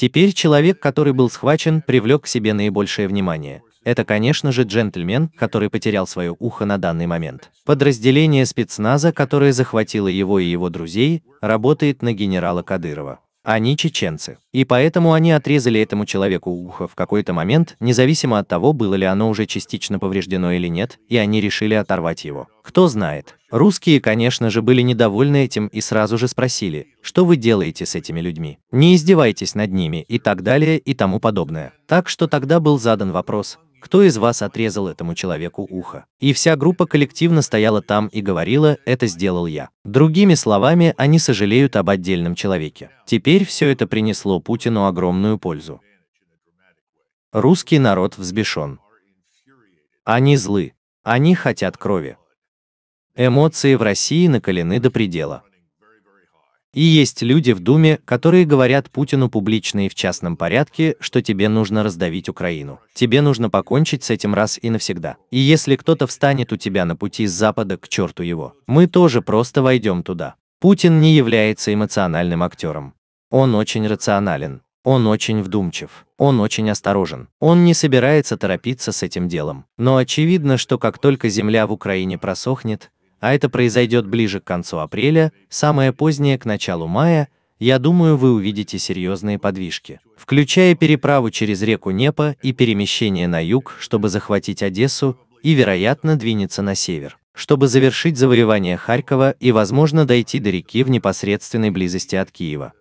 Теперь человек, который был схвачен, привлек к себе наибольшее внимание. Это, конечно же, джентльмен, который потерял свое ухо на данный момент. Подразделение спецназа, которое захватило его и его друзей, работает на генерала Кадырова. Они чеченцы. И поэтому они отрезали этому человеку ухо в какой-то момент, независимо от того, было ли оно уже частично повреждено или нет, и они решили оторвать его. Кто знает. Русские, конечно же, были недовольны этим и сразу же спросили, что вы делаете с этими людьми? Не издевайтесь над ними и так далее и тому подобное. Так что тогда был задан вопрос, кто из вас отрезал этому человеку ухо. И вся группа коллективно стояла там и говорила, это сделал я. Другими словами, они сожалеют об отдельном человеке. Теперь все это принесло Путину огромную пользу. Русский народ взбешен. Они злы. Они хотят крови. Эмоции в России накалены до предела. И есть люди в Думе, которые говорят Путину публично и в частном порядке, что тебе нужно раздавить Украину. Тебе нужно покончить с этим раз и навсегда. И если кто-то встанет у тебя на пути с Запада, к черту его. Мы тоже просто войдем туда. Путин не является эмоциональным актером. Он очень рационален. Он очень вдумчив. Он очень осторожен. Он не собирается торопиться с этим делом. Но очевидно, что как только земля в Украине просохнет, а это произойдет ближе к концу апреля, самое позднее к началу мая, я думаю, вы увидите серьезные подвижки, включая переправу через реку Непа и перемещение на юг, чтобы захватить Одессу, и, вероятно, двинется на север, чтобы завершить завоевание Харькова и, возможно, дойти до реки в непосредственной близости от Киева.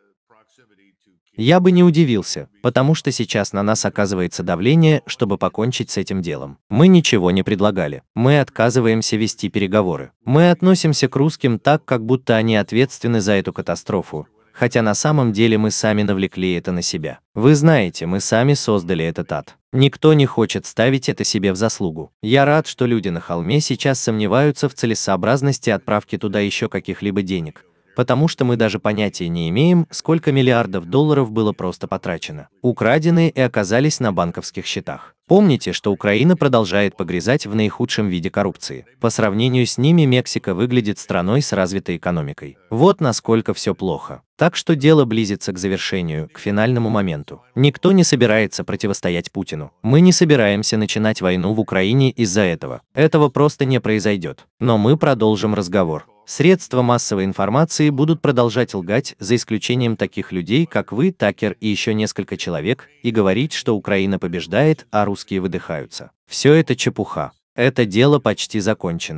Я бы не удивился, потому что сейчас на нас оказывается давление, чтобы покончить с этим делом. Мы ничего не предлагали. Мы отказываемся вести переговоры. Мы относимся к русским так, как будто они ответственны за эту катастрофу, хотя на самом деле мы сами навлекли это на себя. Вы знаете, мы сами создали этот ад. Никто не хочет ставить это себе в заслугу. Я рад, что люди на холме сейчас сомневаются в целесообразности отправки туда еще каких-либо денег, потому что мы даже понятия не имеем, сколько миллиардов долларов было просто потрачено, украдены и оказались на банковских счетах. Помните, что Украина продолжает погрязать в наихудшем виде коррупции. По сравнению с ними Мексика выглядит страной с развитой экономикой. Вот насколько все плохо. Так что дело близится к завершению, к финальному моменту. Никто не собирается противостоять Путину. Мы не собираемся начинать войну в Украине из-за этого. Этого просто не произойдет. Но мы продолжим разговор. Средства массовой информации будут продолжать лгать, за исключением таких людей, как вы, Такер и еще несколько человек, и говорить, что Украина побеждает, а русские выдыхаются. Все это чепуха. Это дело почти закончено.